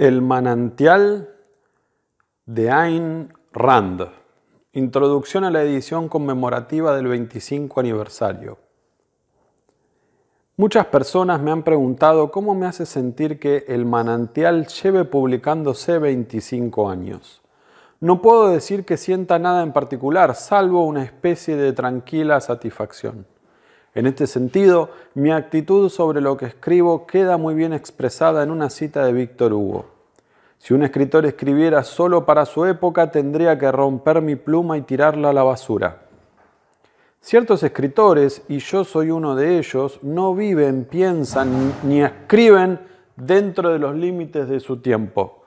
El manantial de Ayn Rand. Introducción a la edición conmemorativa del 25 aniversario. Muchas personas me han preguntado cómo me hace sentir que El manantial lleve publicándose 25 años. No puedo decir que sienta nada en particular, salvo una especie de tranquila satisfacción. En este sentido, mi actitud sobre lo que escribo queda muy bien expresada en una cita de Víctor Hugo. Si un escritor escribiera solo para su época, tendría que romper mi pluma y tirarla a la basura. Ciertos escritores, y yo soy uno de ellos, no viven, piensan ni escriben dentro de los límites de su tiempo.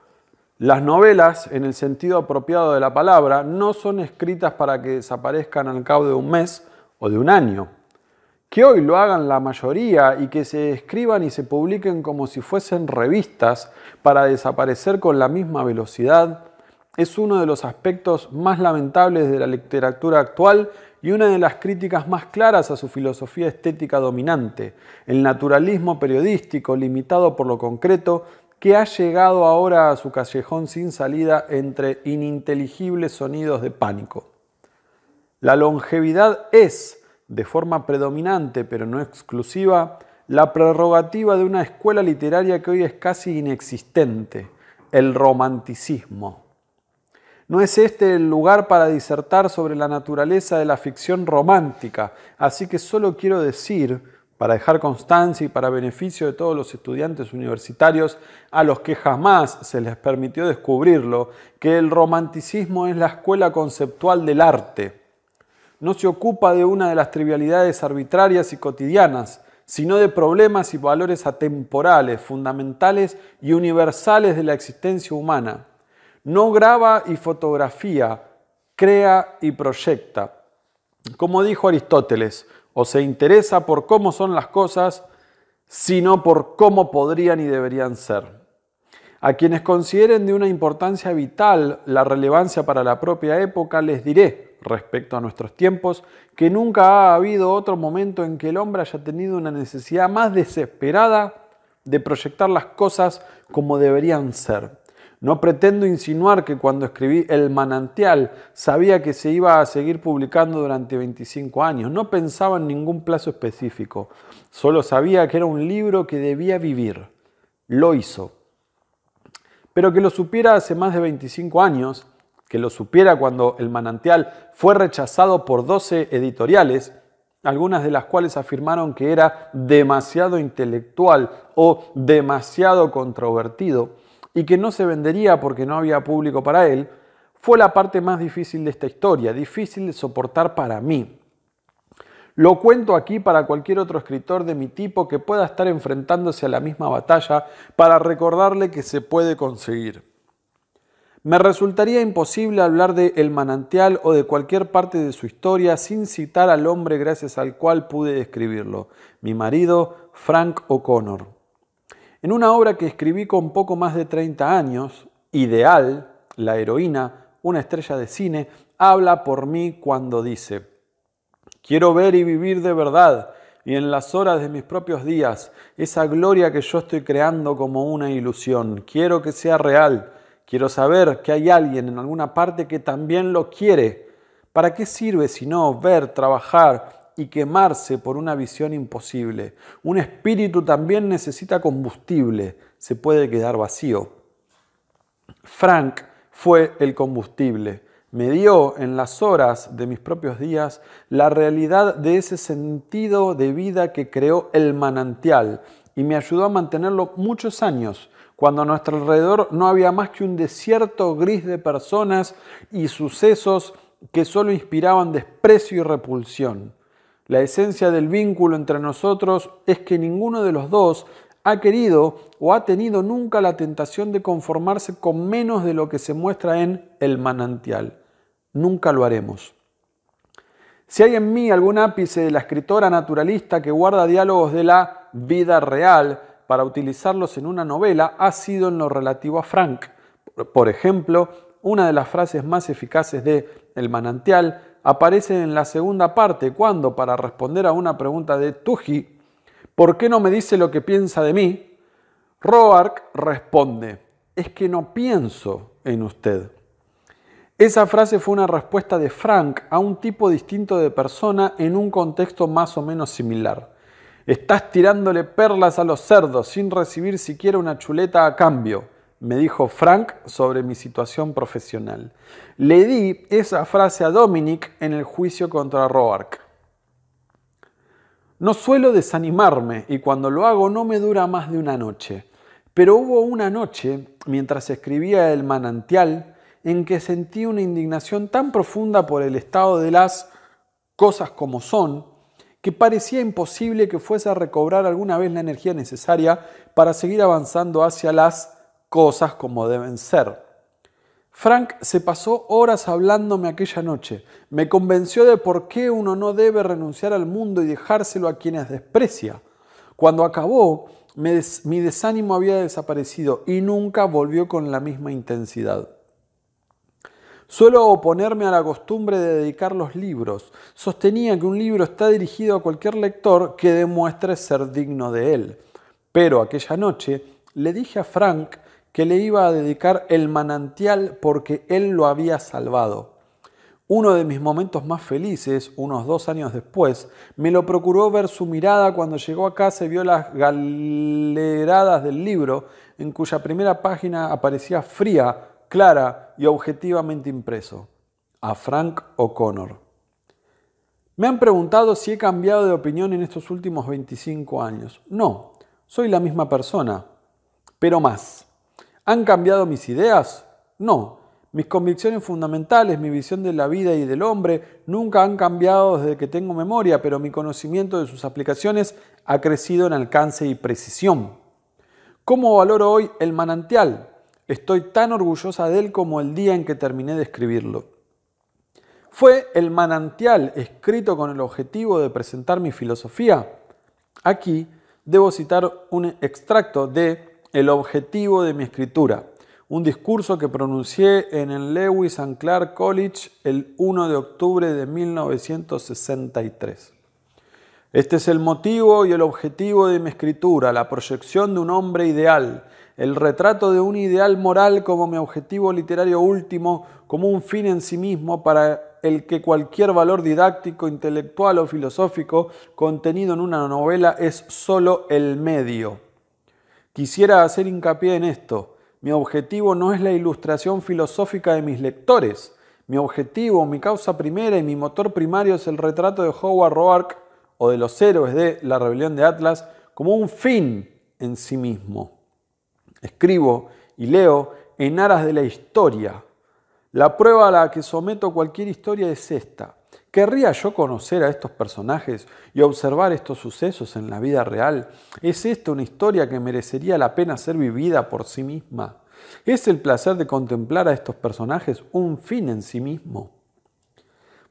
Las novelas, en el sentido apropiado de la palabra, no son escritas para que desaparezcan al cabo de un mes o de un año que hoy lo hagan la mayoría y que se escriban y se publiquen como si fuesen revistas para desaparecer con la misma velocidad, es uno de los aspectos más lamentables de la literatura actual y una de las críticas más claras a su filosofía estética dominante, el naturalismo periodístico limitado por lo concreto que ha llegado ahora a su callejón sin salida entre ininteligibles sonidos de pánico. La longevidad es, de forma predominante pero no exclusiva, la prerrogativa de una escuela literaria que hoy es casi inexistente, el romanticismo. ¿No es este el lugar para disertar sobre la naturaleza de la ficción romántica? Así que solo quiero decir, para dejar constancia y para beneficio de todos los estudiantes universitarios a los que jamás se les permitió descubrirlo, que el romanticismo es la escuela conceptual del arte no se ocupa de una de las trivialidades arbitrarias y cotidianas, sino de problemas y valores atemporales, fundamentales y universales de la existencia humana. No graba y fotografía, crea y proyecta. Como dijo Aristóteles, o se interesa por cómo son las cosas, sino por cómo podrían y deberían ser. A quienes consideren de una importancia vital la relevancia para la propia época, les diré, respecto a nuestros tiempos, que nunca ha habido otro momento en que el hombre haya tenido una necesidad más desesperada de proyectar las cosas como deberían ser. No pretendo insinuar que cuando escribí El manantial sabía que se iba a seguir publicando durante 25 años. No pensaba en ningún plazo específico. Solo sabía que era un libro que debía vivir. Lo hizo pero que lo supiera hace más de 25 años, que lo supiera cuando el manantial fue rechazado por 12 editoriales, algunas de las cuales afirmaron que era demasiado intelectual o demasiado controvertido y que no se vendería porque no había público para él, fue la parte más difícil de esta historia, difícil de soportar para mí. Lo cuento aquí para cualquier otro escritor de mi tipo que pueda estar enfrentándose a la misma batalla para recordarle que se puede conseguir. Me resultaría imposible hablar de El manantial o de cualquier parte de su historia sin citar al hombre gracias al cual pude escribirlo, mi marido Frank O'Connor. En una obra que escribí con poco más de 30 años, Ideal, la heroína, una estrella de cine, habla por mí cuando dice, Quiero ver y vivir de verdad y en las horas de mis propios días esa gloria que yo estoy creando como una ilusión. Quiero que sea real. Quiero saber que hay alguien en alguna parte que también lo quiere. ¿Para qué sirve si no ver, trabajar y quemarse por una visión imposible? Un espíritu también necesita combustible. Se puede quedar vacío. Frank fue el combustible me dio en las horas de mis propios días la realidad de ese sentido de vida que creó el manantial y me ayudó a mantenerlo muchos años, cuando a nuestro alrededor no había más que un desierto gris de personas y sucesos que solo inspiraban desprecio y repulsión. La esencia del vínculo entre nosotros es que ninguno de los dos ha querido o ha tenido nunca la tentación de conformarse con menos de lo que se muestra en el manantial nunca lo haremos. Si hay en mí algún ápice de la escritora naturalista que guarda diálogos de la vida real para utilizarlos en una novela, ha sido en lo relativo a Frank. Por ejemplo, una de las frases más eficaces de El manantial aparece en la segunda parte cuando, para responder a una pregunta de Tuji, ¿por qué no me dice lo que piensa de mí? Roark responde, es que no pienso en usted. Esa frase fue una respuesta de Frank a un tipo distinto de persona en un contexto más o menos similar. Estás tirándole perlas a los cerdos sin recibir siquiera una chuleta a cambio, me dijo Frank sobre mi situación profesional. Le di esa frase a Dominic en el juicio contra Roark. No suelo desanimarme y cuando lo hago no me dura más de una noche. Pero hubo una noche, mientras escribía El manantial, en que sentí una indignación tan profunda por el estado de las cosas como son, que parecía imposible que fuese a recobrar alguna vez la energía necesaria para seguir avanzando hacia las cosas como deben ser. Frank se pasó horas hablándome aquella noche. Me convenció de por qué uno no debe renunciar al mundo y dejárselo a quienes desprecia. Cuando acabó, mi desánimo había desaparecido y nunca volvió con la misma intensidad. Suelo oponerme a la costumbre de dedicar los libros. Sostenía que un libro está dirigido a cualquier lector que demuestre ser digno de él. Pero aquella noche le dije a Frank que le iba a dedicar el manantial porque él lo había salvado. Uno de mis momentos más felices, unos dos años después, me lo procuró ver su mirada cuando llegó a casa y vio las galeradas del libro, en cuya primera página aparecía fría clara y objetivamente impreso, a Frank O'Connor. Me han preguntado si he cambiado de opinión en estos últimos 25 años. No, soy la misma persona, pero más. ¿Han cambiado mis ideas? No. Mis convicciones fundamentales, mi visión de la vida y del hombre nunca han cambiado desde que tengo memoria, pero mi conocimiento de sus aplicaciones ha crecido en alcance y precisión. ¿Cómo valoro hoy el manantial? Estoy tan orgullosa de él como el día en que terminé de escribirlo. Fue el manantial escrito con el objetivo de presentar mi filosofía. Aquí debo citar un extracto de El objetivo de mi escritura, un discurso que pronuncié en el Lewis and Clark College el 1 de octubre de 1963. Este es el motivo y el objetivo de mi escritura, la proyección de un hombre ideal, el retrato de un ideal moral como mi objetivo literario último, como un fin en sí mismo para el que cualquier valor didáctico, intelectual o filosófico contenido en una novela es sólo el medio. Quisiera hacer hincapié en esto. Mi objetivo no es la ilustración filosófica de mis lectores. Mi objetivo, mi causa primera y mi motor primario es el retrato de Howard Roark o de los héroes de La Rebelión de Atlas como un fin en sí mismo escribo y leo en aras de la historia. La prueba a la que someto cualquier historia es esta. ¿Querría yo conocer a estos personajes y observar estos sucesos en la vida real? ¿Es esta una historia que merecería la pena ser vivida por sí misma? ¿Es el placer de contemplar a estos personajes un fin en sí mismo?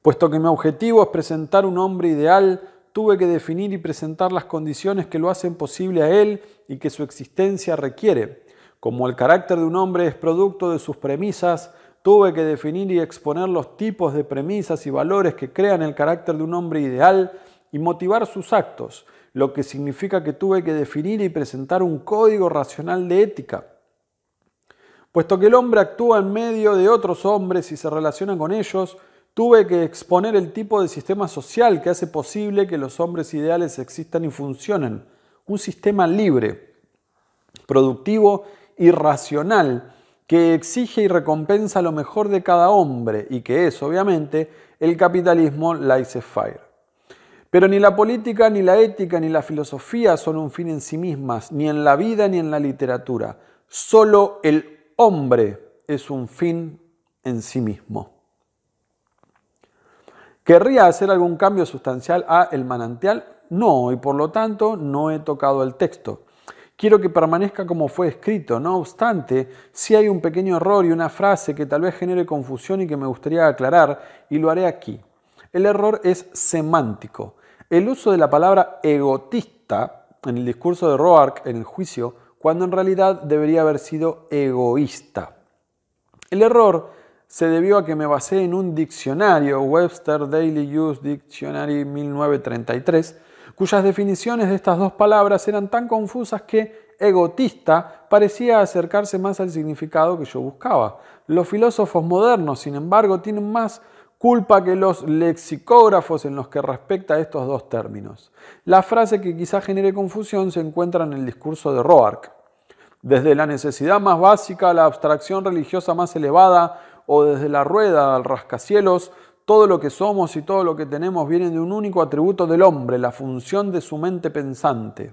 Puesto que mi objetivo es presentar un hombre ideal, tuve que definir y presentar las condiciones que lo hacen posible a él y que su existencia requiere. Como el carácter de un hombre es producto de sus premisas, tuve que definir y exponer los tipos de premisas y valores que crean el carácter de un hombre ideal y motivar sus actos, lo que significa que tuve que definir y presentar un código racional de ética. Puesto que el hombre actúa en medio de otros hombres y se relaciona con ellos, tuve que exponer el tipo de sistema social que hace posible que los hombres ideales existan y funcionen. Un sistema libre, productivo irracional que exige y recompensa lo mejor de cada hombre y que es, obviamente, el capitalismo laissez-faire. Pero ni la política, ni la ética, ni la filosofía son un fin en sí mismas, ni en la vida ni en la literatura. Solo el hombre es un fin en sí mismo. ¿Querría hacer algún cambio sustancial a El manantial? No, y por lo tanto no he tocado el texto. Quiero que permanezca como fue escrito. No obstante, si hay un pequeño error y una frase que tal vez genere confusión y que me gustaría aclarar, y lo haré aquí. El error es semántico. El uso de la palabra egotista en el discurso de Roark en el juicio, cuando en realidad debería haber sido egoísta. El error se debió a que me basé en un diccionario, Webster Daily Use Dictionary 1933, cuyas definiciones de estas dos palabras eran tan confusas que egotista parecía acercarse más al significado que yo buscaba. Los filósofos modernos, sin embargo, tienen más culpa que los lexicógrafos en los que respecta a estos dos términos. La frase que quizá genere confusión se encuentra en el discurso de Roark. Desde la necesidad más básica a la abstracción religiosa más elevada, o desde la rueda al rascacielos, todo lo que somos y todo lo que tenemos viene de un único atributo del hombre, la función de su mente pensante.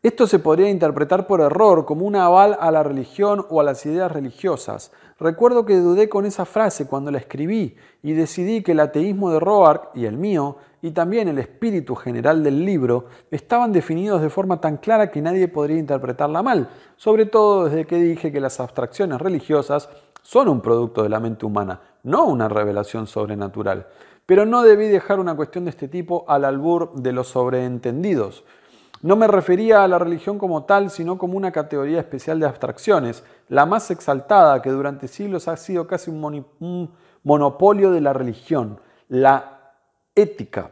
Esto se podría interpretar por error como un aval a la religión o a las ideas religiosas. Recuerdo que dudé con esa frase cuando la escribí y decidí que el ateísmo de Roark y el mío, y también el espíritu general del libro, estaban definidos de forma tan clara que nadie podría interpretarla mal, sobre todo desde que dije que las abstracciones religiosas son un producto de la mente humana, no una revelación sobrenatural. Pero no debí dejar una cuestión de este tipo al albur de los sobreentendidos. No me refería a la religión como tal, sino como una categoría especial de abstracciones, la más exaltada que durante siglos ha sido casi un, monopolio de la religión, la ética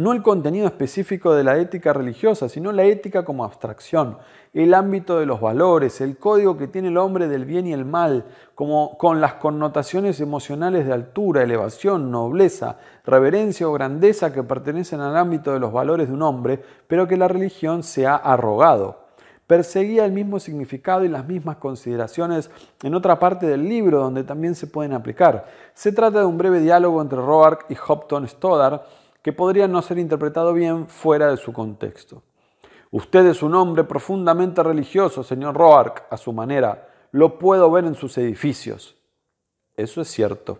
no el contenido específico de la ética religiosa, sino la ética como abstracción, el ámbito de los valores, el código que tiene el hombre del bien y el mal, como con las connotaciones emocionales de altura, elevación, nobleza, reverencia o grandeza que pertenecen al ámbito de los valores de un hombre, pero que la religión se ha arrogado perseguía el mismo significado y las mismas consideraciones en otra parte del libro donde también se pueden aplicar. Se trata de un breve diálogo entre Roark y Hopton Stoddard, que podría no ser interpretado bien fuera de su contexto. Usted es un hombre profundamente religioso, señor Roark, a su manera. Lo puedo ver en sus edificios. Eso es cierto.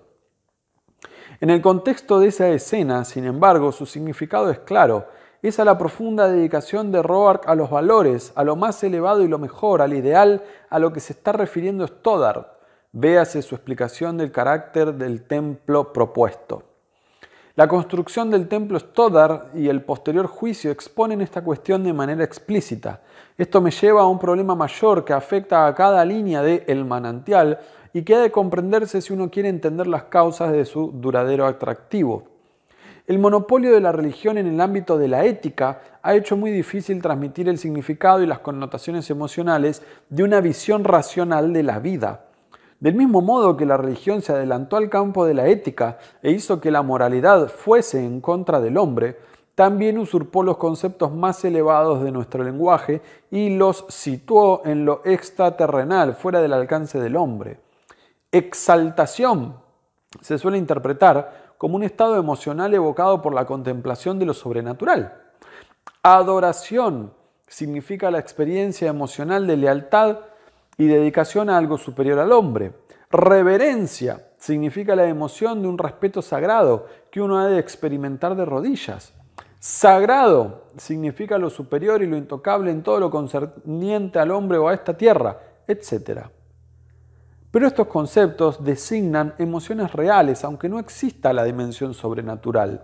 En el contexto de esa escena, sin embargo, su significado es claro. Es a la profunda dedicación de Roark a los valores, a lo más elevado y lo mejor, al ideal a lo que se está refiriendo Stoddard. Véase su explicación del carácter del templo propuesto. La construcción del templo Stoddard y el posterior juicio exponen esta cuestión de manera explícita. Esto me lleva a un problema mayor que afecta a cada línea de El manantial y que ha de comprenderse si uno quiere entender las causas de su duradero atractivo. El monopolio de la religión en el ámbito de la ética ha hecho muy difícil transmitir el significado y las connotaciones emocionales de una visión racional de la vida. Del mismo modo que la religión se adelantó al campo de la ética e hizo que la moralidad fuese en contra del hombre, también usurpó los conceptos más elevados de nuestro lenguaje y los situó en lo extraterrenal, fuera del alcance del hombre. Exaltación se suele interpretar como un estado emocional evocado por la contemplación de lo sobrenatural. Adoración significa la experiencia emocional de lealtad y dedicación a algo superior al hombre. Reverencia significa la emoción de un respeto sagrado que uno ha de experimentar de rodillas. Sagrado significa lo superior y lo intocable en todo lo concerniente al hombre o a esta tierra, etc. Pero estos conceptos designan emociones reales, aunque no exista la dimensión sobrenatural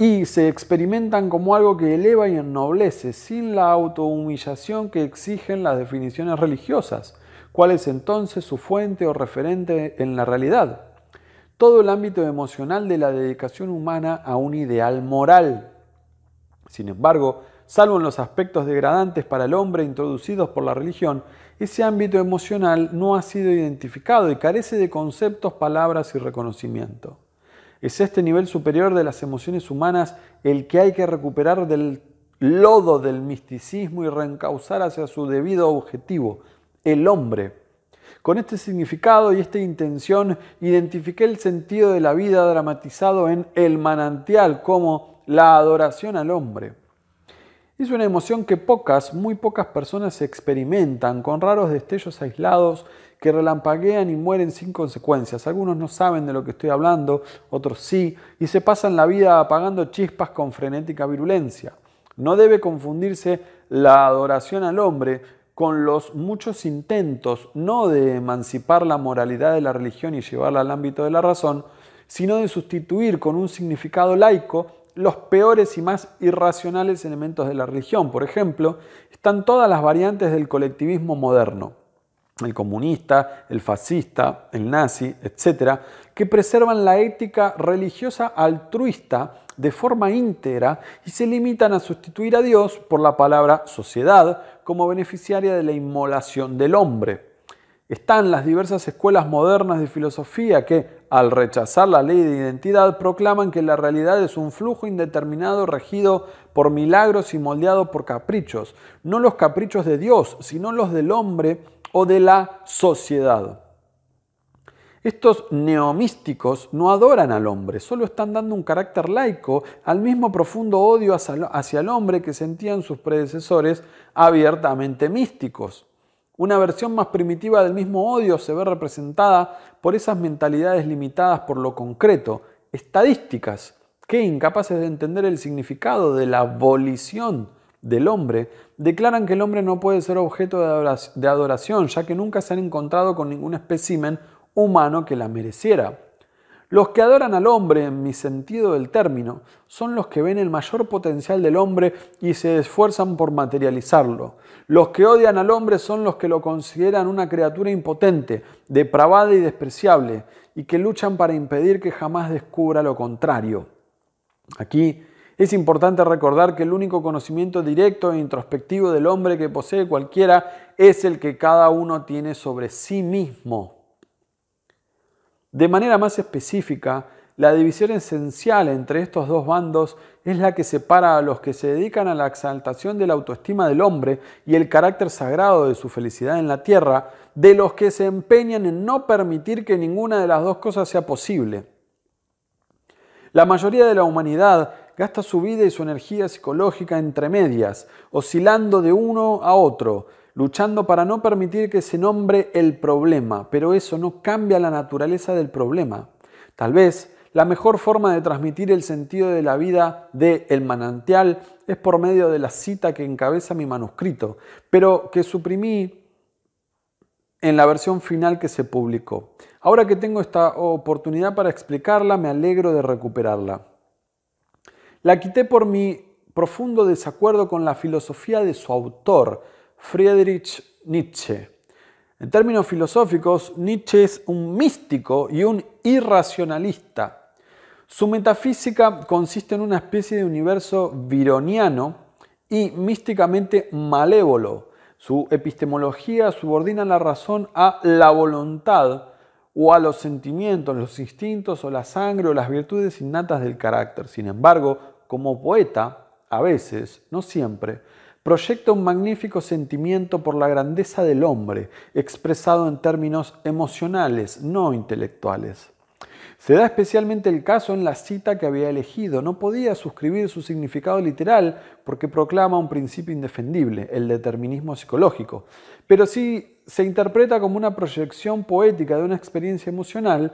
y se experimentan como algo que eleva y ennoblece, sin la autohumillación que exigen las definiciones religiosas. ¿Cuál es entonces su fuente o referente en la realidad? Todo el ámbito emocional de la dedicación humana a un ideal moral. Sin embargo, salvo en los aspectos degradantes para el hombre introducidos por la religión, ese ámbito emocional no ha sido identificado y carece de conceptos, palabras y reconocimiento. Es este nivel superior de las emociones humanas el que hay que recuperar del lodo del misticismo y reencauzar hacia su debido objetivo, el hombre. Con este significado y esta intención identifiqué el sentido de la vida dramatizado en el manantial como la adoración al hombre. Es una emoción que pocas, muy pocas personas experimentan, con raros destellos aislados que relampaguean y mueren sin consecuencias. Algunos no saben de lo que estoy hablando, otros sí, y se pasan la vida apagando chispas con frenética virulencia. No debe confundirse la adoración al hombre con los muchos intentos no de emancipar la moralidad de la religión y llevarla al ámbito de la razón, sino de sustituir con un significado laico los peores y más irracionales elementos de la religión. Por ejemplo, están todas las variantes del colectivismo moderno el comunista, el fascista, el nazi, etcétera, que preservan la ética religiosa altruista de forma íntegra y se limitan a sustituir a Dios por la palabra sociedad como beneficiaria de la inmolación del hombre. Están las diversas escuelas modernas de filosofía que, al rechazar la ley de identidad, proclaman que la realidad es un flujo indeterminado regido por milagros y moldeado por caprichos, no los caprichos de Dios, sino los del hombre o de la sociedad. Estos neomísticos no adoran al hombre, solo están dando un carácter laico al mismo profundo odio hacia el hombre que sentían sus predecesores abiertamente místicos. Una versión más primitiva del mismo odio se ve representada por esas mentalidades limitadas por lo concreto, estadísticas, que incapaces de entender el significado de la abolición del hombre, declaran que el hombre no puede ser objeto de adoración, ya que nunca se han encontrado con ningún espécimen humano que la mereciera. Los que adoran al hombre, en mi sentido del término, son los que ven el mayor potencial del hombre y se esfuerzan por materializarlo. Los que odian al hombre son los que lo consideran una criatura impotente, depravada y despreciable, y que luchan para impedir que jamás descubra lo contrario. Aquí es importante recordar que el único conocimiento directo e introspectivo del hombre que posee cualquiera es el que cada uno tiene sobre sí mismo. De manera más específica, la división esencial entre estos dos bandos es la que separa a los que se dedican a la exaltación de la autoestima del hombre y el carácter sagrado de su felicidad en la tierra, de los que se empeñan en no permitir que ninguna de las dos cosas sea posible. La mayoría de la humanidad gasta su vida y su energía psicológica entre medias, oscilando de uno a otro, luchando para no permitir que se nombre el problema, pero eso no cambia la naturaleza del problema. Tal vez la mejor forma de transmitir el sentido de la vida de El manantial es por medio de la cita que encabeza mi manuscrito, pero que suprimí en la versión final que se publicó. Ahora que tengo esta oportunidad para explicarla, me alegro de recuperarla. La quité por mi profundo desacuerdo con la filosofía de su autor, Friedrich Nietzsche. En términos filosóficos, Nietzsche es un místico y un irracionalista. Su metafísica consiste en una especie de universo vironiano y místicamente malévolo. Su epistemología subordina la razón a la voluntad o a los sentimientos, los instintos o la sangre o las virtudes innatas del carácter. Sin embargo, como poeta, a veces, no siempre, proyecta un magnífico sentimiento por la grandeza del hombre, expresado en términos emocionales, no intelectuales. Se da especialmente el caso en la cita que había elegido. No podía suscribir su significado literal porque proclama un principio indefendible, el determinismo psicológico, pero sí se interpreta como una proyección poética de una experiencia emocional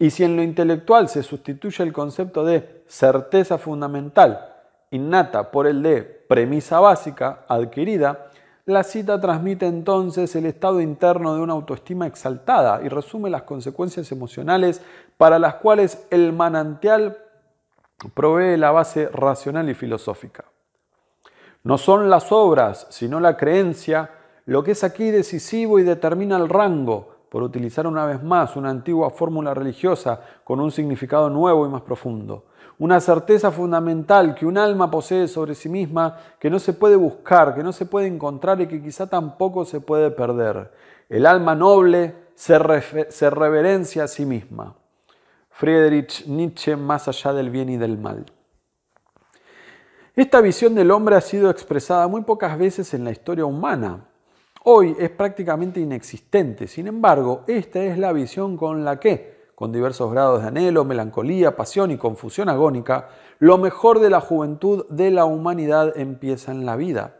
y si en lo intelectual se sustituye el concepto de certeza fundamental innata por el de premisa básica adquirida, la cita transmite entonces el estado interno de una autoestima exaltada y resume las consecuencias emocionales para las cuales el manantial provee la base racional y filosófica. No son las obras, sino la creencia, lo que es aquí decisivo y determina el rango, por utilizar una vez más una antigua fórmula religiosa con un significado nuevo y más profundo. Una certeza fundamental que un alma posee sobre sí misma, que no se puede buscar, que no se puede encontrar y que quizá tampoco se puede perder. El alma noble se, reverencia a sí misma. Friedrich Nietzsche, más allá del bien y del mal. Esta visión del hombre ha sido expresada muy pocas veces en la historia humana, hoy es prácticamente inexistente. Sin embargo, esta es la visión con la que, con diversos grados de anhelo, melancolía, pasión y confusión agónica, lo mejor de la juventud de la humanidad empieza en la vida.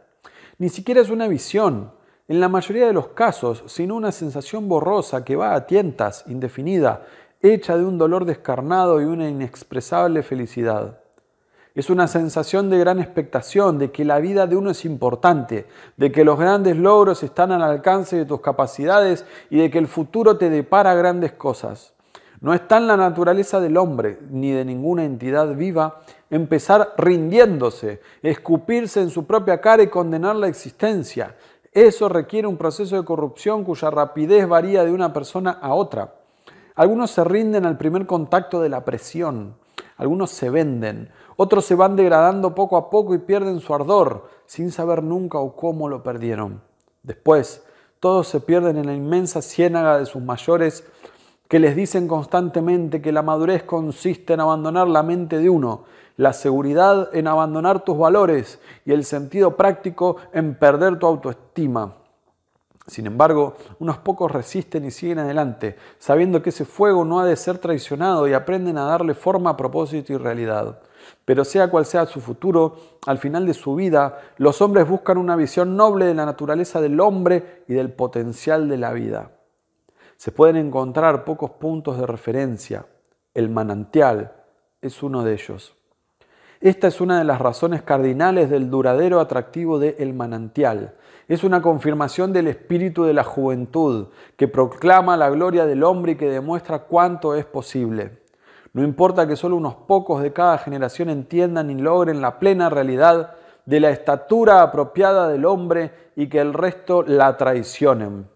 Ni siquiera es una visión, en la mayoría de los casos, sino una sensación borrosa que va a tientas, indefinida, hecha de un dolor descarnado y una inexpresable felicidad. Es una sensación de gran expectación, de que la vida de uno es importante, de que los grandes logros están al alcance de tus capacidades y de que el futuro te depara grandes cosas. No está en la naturaleza del hombre ni de ninguna entidad viva empezar rindiéndose, escupirse en su propia cara y condenar la existencia. Eso requiere un proceso de corrupción cuya rapidez varía de una persona a otra. Algunos se rinden al primer contacto de la presión algunos se venden, otros se van degradando poco a poco y pierden su ardor, sin saber nunca o cómo lo perdieron. Después, todos se pierden en la inmensa ciénaga de sus mayores que les dicen constantemente que la madurez consiste en abandonar la mente de uno, la seguridad en abandonar tus valores y el sentido práctico en perder tu autoestima. Sin embargo, unos pocos resisten y siguen adelante, sabiendo que ese fuego no ha de ser traicionado y aprenden a darle forma, a propósito y realidad. Pero sea cual sea su futuro, al final de su vida, los hombres buscan una visión noble de la naturaleza del hombre y del potencial de la vida. Se pueden encontrar pocos puntos de referencia. El manantial es uno de ellos. Esta es una de las razones cardinales del duradero atractivo de El manantial. Es una confirmación del espíritu de la juventud, que proclama la gloria del hombre y que demuestra cuánto es posible. No importa que solo unos pocos de cada generación entiendan y logren la plena realidad de la estatura apropiada del hombre y que el resto la traicionen.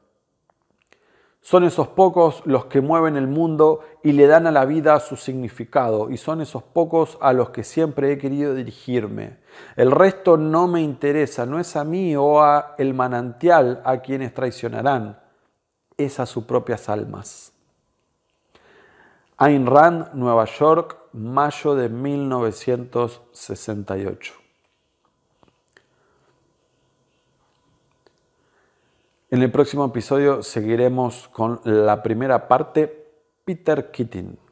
Son esos pocos los que mueven el mundo y le dan a la vida su significado, y son esos pocos a los que siempre he querido dirigirme. El resto no me interesa, no es a mí o a el manantial a quienes traicionarán, es a sus propias almas. Ayn Rand, Nueva York, mayo de 1968. En el próximo episodio seguiremos con la primera parte, Peter Keating.